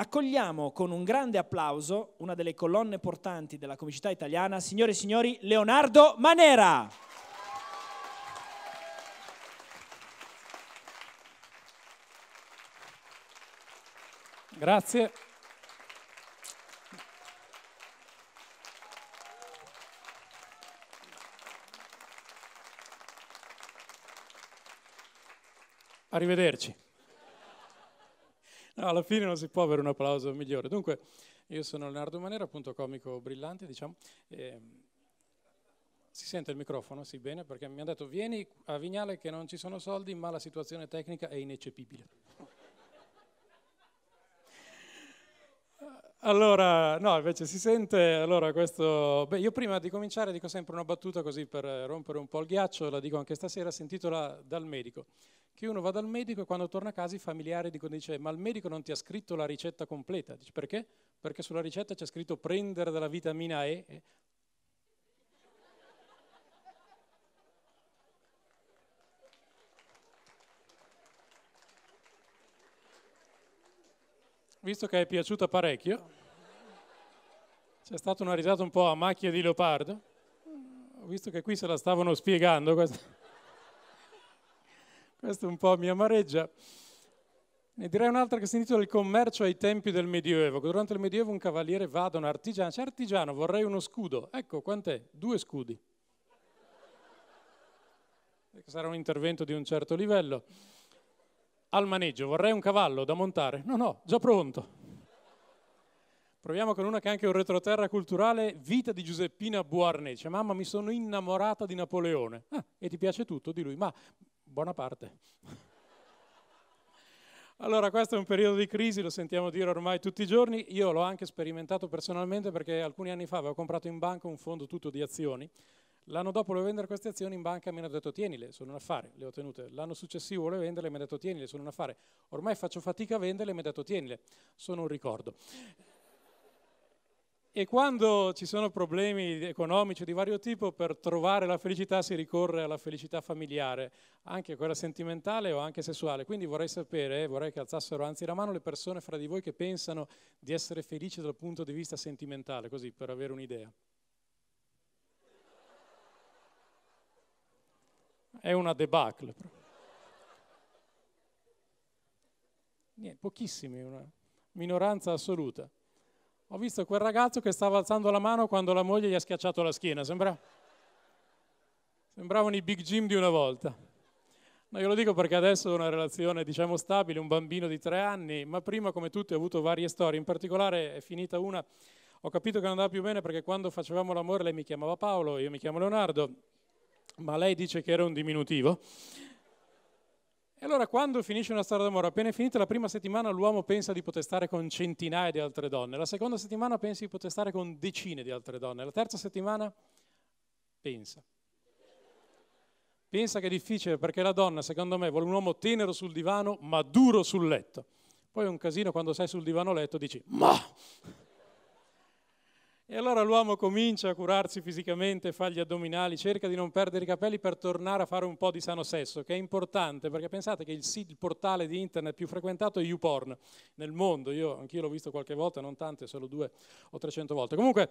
Accogliamo con un grande applauso una delle colonne portanti della comicità italiana, signore e signori, Leonardo Manera. Grazie. Arrivederci. No, alla fine non si può avere un applauso migliore. Dunque, io sono Leonardo Manera, appunto comico brillante, diciamo. E... Mm, si sente il microfono? Sì, bene, perché mi ha detto vieni a Vignale che non ci sono soldi, ma la situazione tecnica è ineccepibile. Allora, no, invece si sente, allora questo... Beh, io prima di cominciare dico sempre una battuta così per rompere un po' il ghiaccio, la dico anche stasera, si Dal medico che uno va dal medico e quando torna a casa i familiari dicono, dice, ma il medico non ti ha scritto la ricetta completa. Dice, perché? Perché sulla ricetta c'è scritto prendere della vitamina E. Eh. Visto che è piaciuta parecchio, c'è stata una risata un po' a macchia di leopardo, visto che qui se la stavano spiegando. Questa questo un po' mi amareggia. Ne direi un'altra che si intitola Il commercio ai tempi del Medioevo. Durante il Medioevo un cavaliere va da un artigiano, c'è cioè, artigiano, vorrei uno scudo. Ecco, quant'è? Due scudi. Sarà un intervento di un certo livello. Al maneggio, vorrei un cavallo da montare. No, no, già pronto. Proviamo con una che è anche un retroterra culturale, Vita di Giuseppina Buarnet. Dice, mamma mi sono innamorata di Napoleone. Ah, e ti piace tutto di lui, ma buona parte. Allora, questo è un periodo di crisi, lo sentiamo dire ormai tutti i giorni. Io l'ho anche sperimentato personalmente perché alcuni anni fa avevo comprato in banca un fondo tutto di azioni. L'anno dopo volevo vendere queste azioni in banca e mi hanno detto tienile, sono un affare, le ho tenute. L'anno successivo volevo venderle, e mi hanno detto tienile, sono un affare. Ormai faccio fatica a venderle, e mi hanno detto tienile, sono un ricordo. E quando ci sono problemi economici di vario tipo, per trovare la felicità si ricorre alla felicità familiare, anche quella sentimentale o anche sessuale. Quindi vorrei sapere, vorrei che alzassero anzi la mano le persone fra di voi che pensano di essere felici dal punto di vista sentimentale, così per avere un'idea. È una debacle. Niente, pochissimi, una minoranza assoluta. Ho visto quel ragazzo che stava alzando la mano quando la moglie gli ha schiacciato la schiena, sembra... sembravano i big gym di una volta. No, io lo dico perché adesso ho una relazione, diciamo, stabile, un bambino di tre anni, ma prima, come tutti, ho avuto varie storie. In particolare è finita una, ho capito che non andava più bene perché quando facevamo l'amore lei mi chiamava Paolo, io mi chiamo Leonardo, ma lei dice che era un diminutivo e allora quando finisce una storia d'amore, appena è finita la prima settimana l'uomo pensa di poter stare con centinaia di altre donne, la seconda settimana pensa di poter stare con decine di altre donne, la terza settimana pensa. Pensa che è difficile perché la donna, secondo me, vuole un uomo tenero sul divano ma duro sul letto. Poi è un casino quando sei sul divano letto dici ma e allora l'uomo comincia a curarsi fisicamente, fa gli addominali, cerca di non perdere i capelli per tornare a fare un po' di sano sesso, che è importante perché pensate che il, il portale di internet più frequentato è YouPorn nel mondo. Io anch'io l'ho visto qualche volta, non tante, solo due o trecento volte. Comunque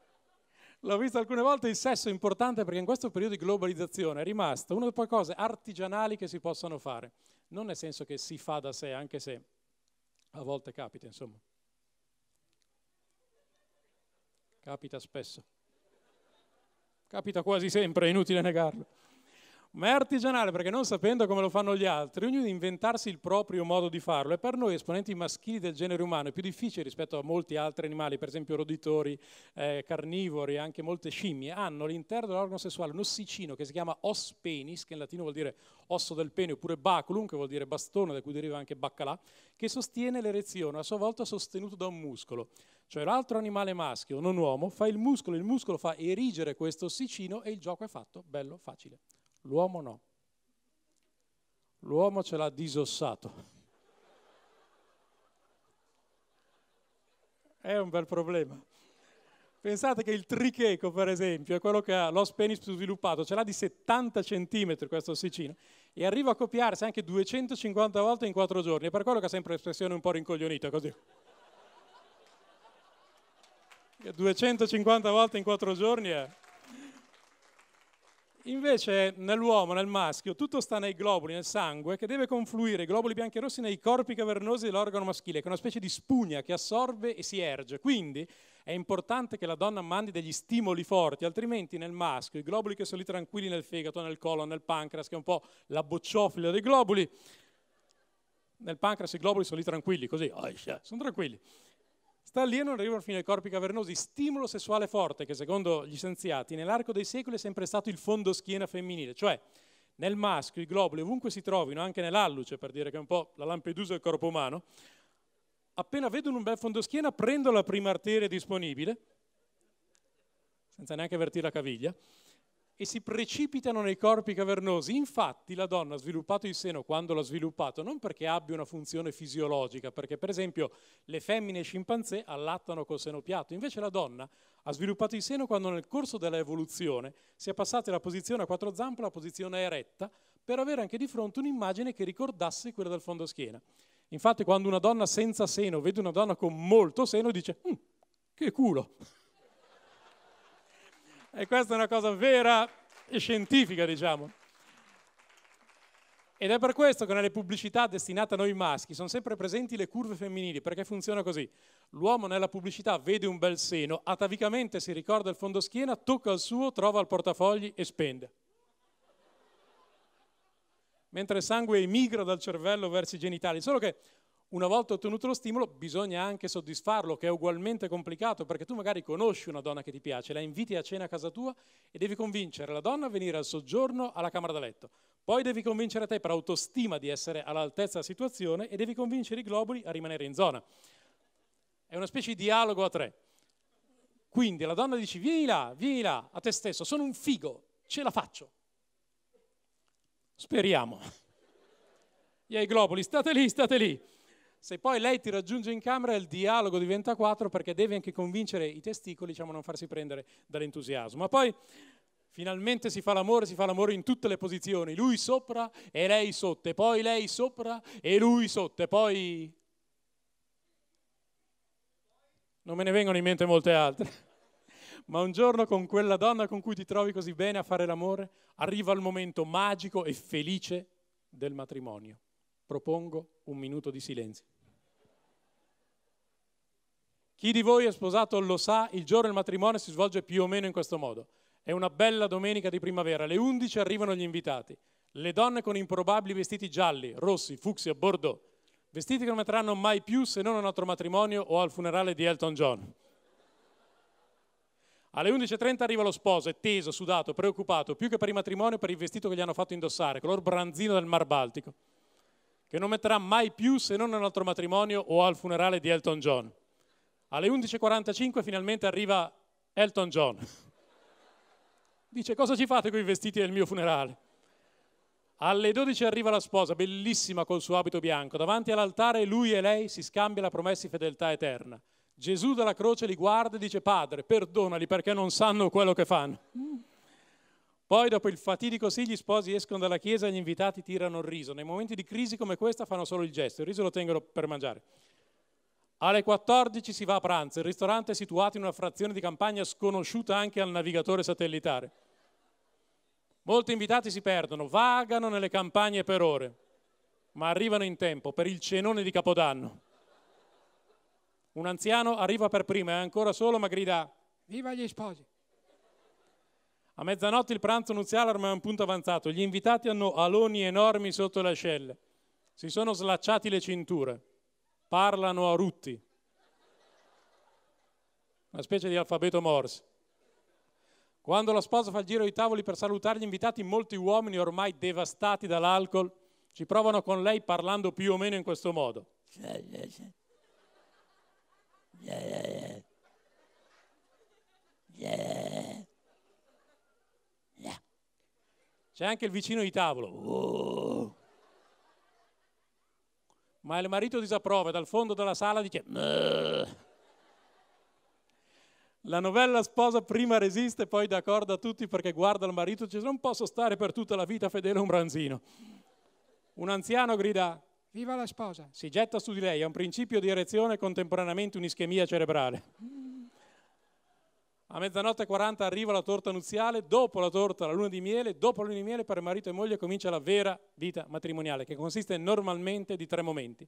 l'ho visto alcune volte, il sesso è importante perché in questo periodo di globalizzazione è rimasto una delle cose artigianali che si possono fare. Non nel senso che si fa da sé, anche se a volte capita, insomma. Capita spesso. Capita quasi sempre, è inutile negarlo ma è artigianale perché non sapendo come lo fanno gli altri, ognuno inventarsi il proprio modo di farlo. E per noi esponenti maschili del genere umano è più difficile rispetto a molti altri animali, per esempio roditori, eh, carnivori, anche molte scimmie, hanno all'interno dell'organo sessuale un ossicino che si chiama os penis, che in latino vuol dire osso del pene, oppure baculum, che vuol dire bastone, da cui deriva anche baccalà, che sostiene l'erezione, a sua volta sostenuto da un muscolo. Cioè l'altro animale maschio, non uomo, fa il muscolo, il muscolo fa erigere questo ossicino e il gioco è fatto bello facile l'uomo no. L'uomo ce l'ha disossato. È un bel problema. Pensate che il tricheco, per esempio, è quello che ha l'os penis più sviluppato, ce l'ha di 70 cm questo ossicino, e arriva a copiarsi anche 250 volte in 4 giorni, è per quello che ha sempre l'espressione un po' rincoglionita, così. 250 volte in 4 giorni è... Invece nell'uomo, nel maschio, tutto sta nei globuli, nel sangue, che deve confluire, i globuli bianchi e rossi, nei corpi cavernosi dell'organo maschile, che è una specie di spugna che assorbe e si erge. Quindi è importante che la donna mandi degli stimoli forti, altrimenti nel maschio, i globuli che sono lì tranquilli nel fegato, nel colon, nel pancreas, che è un po' la bocciofila dei globuli, nel pancreas i globuli sono lì tranquilli, così, sono tranquilli Sta lì e non arrivano fino ai corpi cavernosi. Stimolo sessuale forte, che secondo gli scienziati nell'arco dei secoli è sempre stato il fondo schiena femminile, cioè nel maschio i globuli ovunque si trovino, anche nell'alluce, per dire che è un po' la Lampedusa del corpo umano, appena vedono un bel fondo schiena prendo la prima arteria disponibile, senza neanche avvertire la caviglia, e si precipitano nei corpi cavernosi. Infatti la donna ha sviluppato il seno quando l'ha sviluppato, non perché abbia una funzione fisiologica, perché per esempio le femmine scimpanzé allattano col seno piatto, invece la donna ha sviluppato il seno quando nel corso dell'evoluzione si è passata dalla posizione a quattro zampe alla posizione eretta per avere anche di fronte un'immagine che ricordasse quella del fondo schiena. Infatti quando una donna senza seno vede una donna con molto seno dice mm, che culo, e questa è una cosa vera e scientifica, diciamo. Ed è per questo che nelle pubblicità destinate a noi maschi sono sempre presenti le curve femminili, perché funziona così. L'uomo nella pubblicità vede un bel seno, atavicamente si ricorda il fondo schiena, tocca il suo, trova il portafogli e spende. Mentre il sangue emigra dal cervello verso i genitali. Solo che una volta ottenuto lo stimolo bisogna anche soddisfarlo, che è ugualmente complicato, perché tu magari conosci una donna che ti piace, la inviti a cena a casa tua e devi convincere la donna a venire al soggiorno alla camera da letto. Poi devi convincere te per autostima di essere all'altezza della situazione e devi convincere i globuli a rimanere in zona. È una specie di dialogo a tre. Quindi la donna dice vieni là, vieni là, a te stesso, sono un figo, ce la faccio. Speriamo. E ai globuli state lì, state lì se poi lei ti raggiunge in camera il dialogo diventa quattro perché devi anche convincere i testicoli diciamo, a non farsi prendere dall'entusiasmo. Ma poi finalmente si fa l'amore, si fa l'amore in tutte le posizioni, lui sopra e lei sotto, e poi lei sopra e lui sotto, e poi... Non me ne vengono in mente molte altre. Ma un giorno con quella donna con cui ti trovi così bene a fare l'amore, arriva il momento magico e felice del matrimonio. Propongo un minuto di silenzio. Chi di voi è sposato lo sa, il giorno del matrimonio si svolge più o meno in questo modo. È una bella domenica di primavera, alle 11 arrivano gli invitati, le donne con improbabili vestiti gialli, rossi, fucsia, bordeaux, vestiti che non metteranno mai più se non a un altro matrimonio o al funerale di Elton John. Alle 11.30 arriva lo sposo, è teso, sudato, preoccupato, più che per il matrimonio, per il vestito che gli hanno fatto indossare, color branzino del Mar Baltico, che non metterà mai più se non a un altro matrimonio o al funerale di Elton John. Alle 11.45 finalmente arriva Elton John. Dice cosa ci fate con i vestiti del mio funerale? Alle 12 arriva la sposa, bellissima col suo abito bianco. Davanti all'altare lui e lei si scambia la promessa di fedeltà eterna. Gesù dalla croce li guarda e dice Padre, perdonali perché non sanno quello che fanno. Poi dopo il fatidico sì, gli sposi escono dalla chiesa e gli invitati tirano il riso. Nei momenti di crisi come questa fanno solo il gesto, il riso lo tengono per mangiare. Alle 14 si va a pranzo, il ristorante è situato in una frazione di campagna sconosciuta anche al navigatore satellitare. Molti invitati si perdono, vagano nelle campagne per ore, ma arrivano in tempo per il cenone di Capodanno. Un anziano arriva per prima, è ancora solo, ma grida Viva gli sposi! A mezzanotte il pranzo nuziale ormai è un punto avanzato, gli invitati hanno aloni enormi sotto le ascelle, si sono slacciati le cinture parlano a rutti, una specie di alfabeto Morse. Quando la sposa fa il giro ai tavoli per salutare gli invitati, molti uomini ormai devastati dall'alcol ci provano con lei parlando più o meno in questo modo. C'è anche il vicino di tavolo ma il marito disapprova e dal fondo della sala dice... Mh. La novella sposa prima resiste, poi d'accordo a tutti perché guarda il marito e dice non posso stare per tutta la vita fedele a un branzino. Un anziano grida viva la sposa, si getta su di lei, ha un principio di erezione e contemporaneamente un'ischemia cerebrale a mezzanotte e 40 arriva la torta nuziale, dopo la torta la luna di miele, dopo la luna di miele per marito e moglie comincia la vera vita matrimoniale, che consiste normalmente di tre momenti.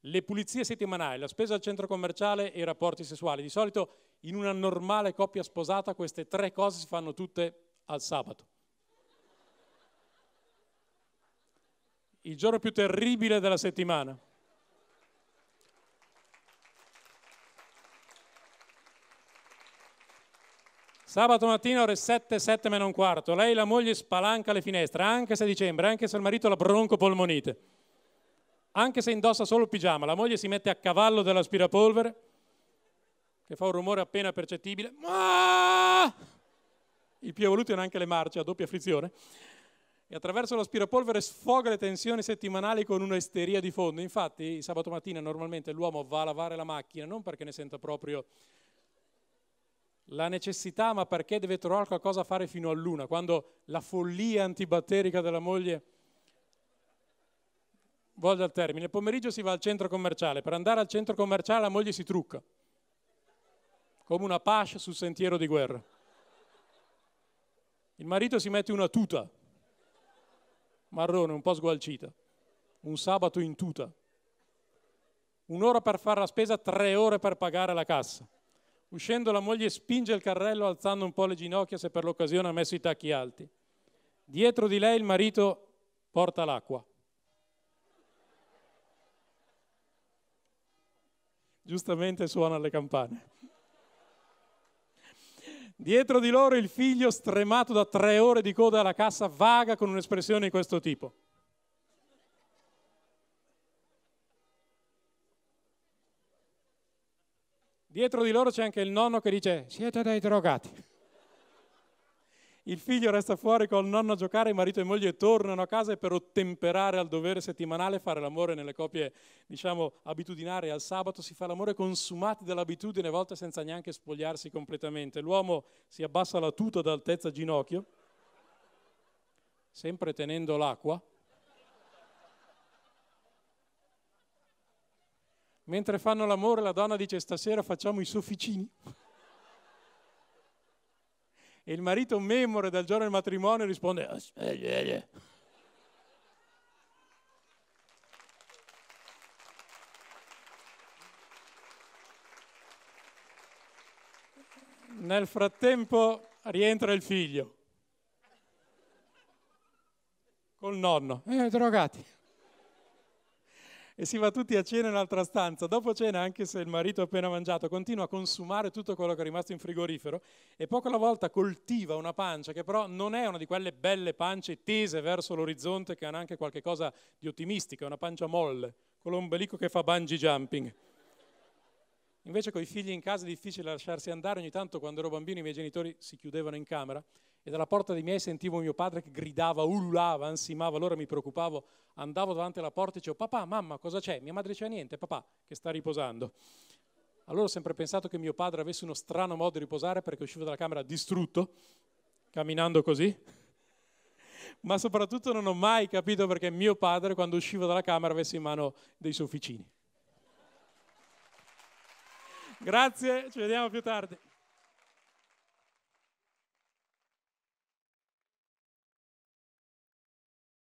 Le pulizie settimanali, la spesa al centro commerciale e i rapporti sessuali. Di solito in una normale coppia sposata queste tre cose si fanno tutte al sabato. Il giorno più terribile della settimana. Sabato mattina ore 7, 7 meno un quarto. Lei, la moglie, spalanca le finestre, anche se è dicembre, anche se il marito ha la broncopolmonite. Anche se indossa solo il pigiama, la moglie si mette a cavallo dell'aspirapolvere, che fa un rumore appena percettibile. Ma! Ah! I più evoluti hanno anche le marce a doppia frizione. E attraverso l'aspirapolvere sfoga le tensioni settimanali con un'esteria di fondo. Infatti, sabato mattina normalmente l'uomo va a lavare la macchina non perché ne senta proprio la necessità, ma perché deve trovare qualcosa a fare fino a luna, quando la follia antibatterica della moglie volge al termine. Il pomeriggio si va al centro commerciale, per andare al centro commerciale la moglie si trucca, come una pasce sul sentiero di guerra. Il marito si mette una tuta, marrone, un po' sgualcita, un sabato in tuta, un'ora per fare la spesa, tre ore per pagare la cassa. Uscendo la moglie spinge il carrello alzando un po' le ginocchia se per l'occasione ha messo i tacchi alti. Dietro di lei il marito porta l'acqua. Giustamente suona le campane. Dietro di loro il figlio, stremato da tre ore di coda alla cassa, vaga con un'espressione di questo tipo. Dietro di loro c'è anche il nonno che dice siete dei drogati. Il figlio resta fuori col nonno a giocare, marito e moglie tornano a casa e per ottemperare al dovere settimanale fare l'amore nelle coppie, diciamo, abitudinarie al sabato, si fa l'amore consumati dall'abitudine, a volte senza neanche spogliarsi completamente. L'uomo si abbassa la tuta d'altezza altezza ginocchio, sempre tenendo l'acqua, Mentre fanno l'amore la donna dice stasera facciamo i sofficini. e il marito memore dal giorno del matrimonio risponde... Ah, eh, eh, Nel frattempo rientra il figlio col nonno. Eh, drogati e si va tutti a cena in un'altra stanza. Dopo cena, anche se il marito ha appena mangiato, continua a consumare tutto quello che è rimasto in frigorifero e poco alla volta coltiva una pancia che però non è una di quelle belle pance tese verso l'orizzonte che hanno anche qualcosa di ottimistico, è una pancia molle, con l'ombelico che fa bungee jumping. Invece con i figli in casa è difficile lasciarsi andare, ogni tanto quando ero bambino i miei genitori si chiudevano in camera e dalla porta dei miei sentivo mio padre che gridava, ululava, ansimava, allora mi preoccupavo, andavo davanti alla porta e dicevo papà, mamma, cosa c'è? Mia madre c'è niente, papà, che sta riposando. Allora ho sempre pensato che mio padre avesse uno strano modo di riposare perché uscivo dalla camera distrutto, camminando così, ma soprattutto non ho mai capito perché mio padre quando uscivo dalla camera avesse in mano dei sofficini. Grazie, ci vediamo più tardi.